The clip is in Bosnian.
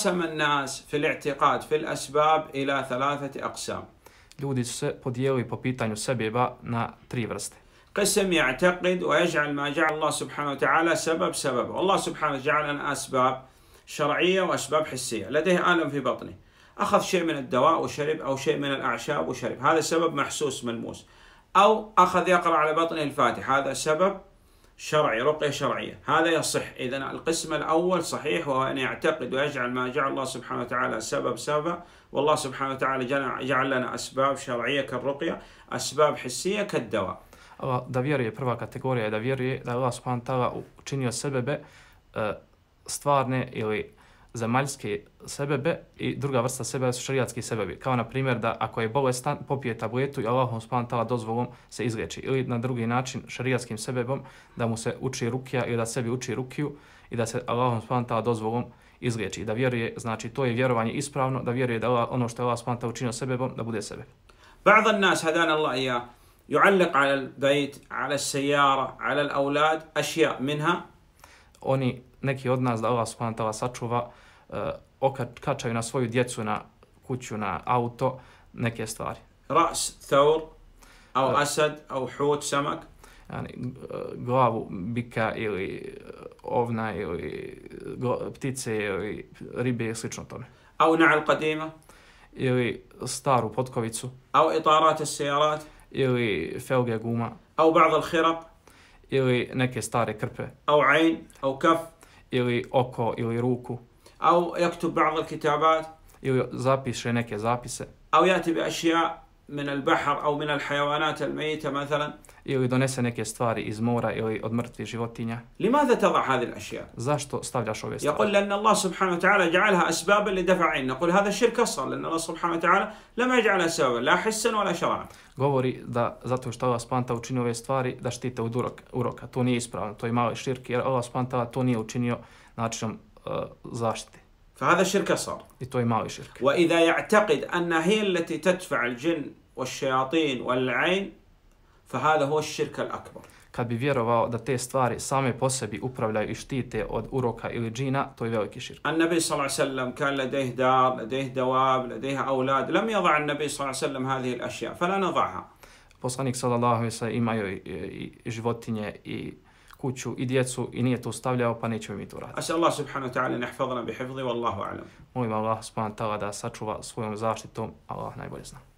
قسم الناس في الاعتقاد في الأسباب إلى ثلاثة أقسام. Ljudi su se podijelili po pitanju sebeba na tri vrste. قسم يعتقد ويجعل ما جعل الله سبحانه وتعالى سبب سبب والله سبحانه جعل لنا أسباب شرعية وأسباب حسية لديه آلم في بطنه أخذ شيء من الدواء وشرب أو شيء من الأعشاب وشرب هذا سبب محسوس ملموس أو أخذ يقرأ على بطنه الفاتح هذا سبب شرعي رقية شرعية هذا يصح إذا القسم الأول صحيح وهو أن يعتقد ويجعل ما جعل الله سبحانه وتعالى سبب سبب والله سبحانه وتعالى جعل لنا أسباب شرعية كالرقية أسباب حسية كالدواء Ova, da vjeruje, prva kategorija je da vjeruje da je Allah subhanahu ta'ala učinio sebebe stvarne ili zemaljske sebebe i druga vrsta sebebe su šariatski sebebi. Kao na primjer da ako je bolestan, popije tabletu i Allahom spantala dozvolom se izgreči. Ili na drugi način šariatskim sebebom da mu se uči rukija ili da sebi uči rukiju i da se Allahom spantala dozvolom izgreči. Da vjeruje, znači to je vjerovanje ispravno, da vjeruje da Allah, ono što je Allah spantala učinio sebebom, da bude sebe. Ba'da nas hadan Allah ja, yu'allik ala al-bayt, ala al-sayyara, ala al-awlad, ašija minha, oni, neki od nas, da Allah subhanahu ta'ala sačuva, eh, okačaju na svoju djecu, na kuću, na auto, neke stvari. Ras, thaur, au eh. asad, au hut samak. Yani, eh, glavu bika ili ovna ili ptice ili ribe ili slično tome. Au na'al qadima. Ili staru potkovicu. Au itarate sejarat. Ili felge guma. Au ba'da l'hirab ili neke stare krpe. Au ayn, au kaf, ili oko ili ruku. Au yaktub ba'd al-kitabat, ili zapiše neke zapise. Au yati bi ashiya' من البحر او من الحيوانات الميته مثلا ili donese neke stvari iz mora ili od mrtvih životinja. Limada tada hadi l'ašija? Zašto stavljaš ove stvari? Jaqul lenna Allah subhanahu wa ta'ala ja'alha asbaba li dafa'in. Naqul hada shirka asa, lan Allah subhanahu wa ta'ala lama ja'ala asbaba la hissan wala la Govori da zato što Allah spanta učinio ove stvari da štite od uroka, uroka. To nije ispravno, to je mali širk jer Allah spanta to nije učinio načinom uh, zaštite. فهذا شرك أصغر إتو ما شرك وإذا يعتقد أن هي التي تدفع الجن والشياطين والعين فهذا هو الشرك الأكبر kad bi vjerovao da te stvari same po sebi upravljaju i štite od uroka ili džina, to je veliki širk. An Nabi sallallahu alejhi ve sellem kan ladayhi dar, ladayhi dawab, ladayhi aulad, lam yadh an Nabi sallallahu alejhi ve sellem hadhihi al-ashya, fala nadhaha. Poslanik sallallahu alejhi ve sellem imao i, i, i životinje i kuću i djecu i nije to stavljao, pa nećemo mi to raditi. Asa Allah subhanahu ta'ala nehfadana bi hifzi, wallahu alam. Molim Allah subhanahu wa ta'ala da sačuva svojom zaštitom, Allah najbolje zna.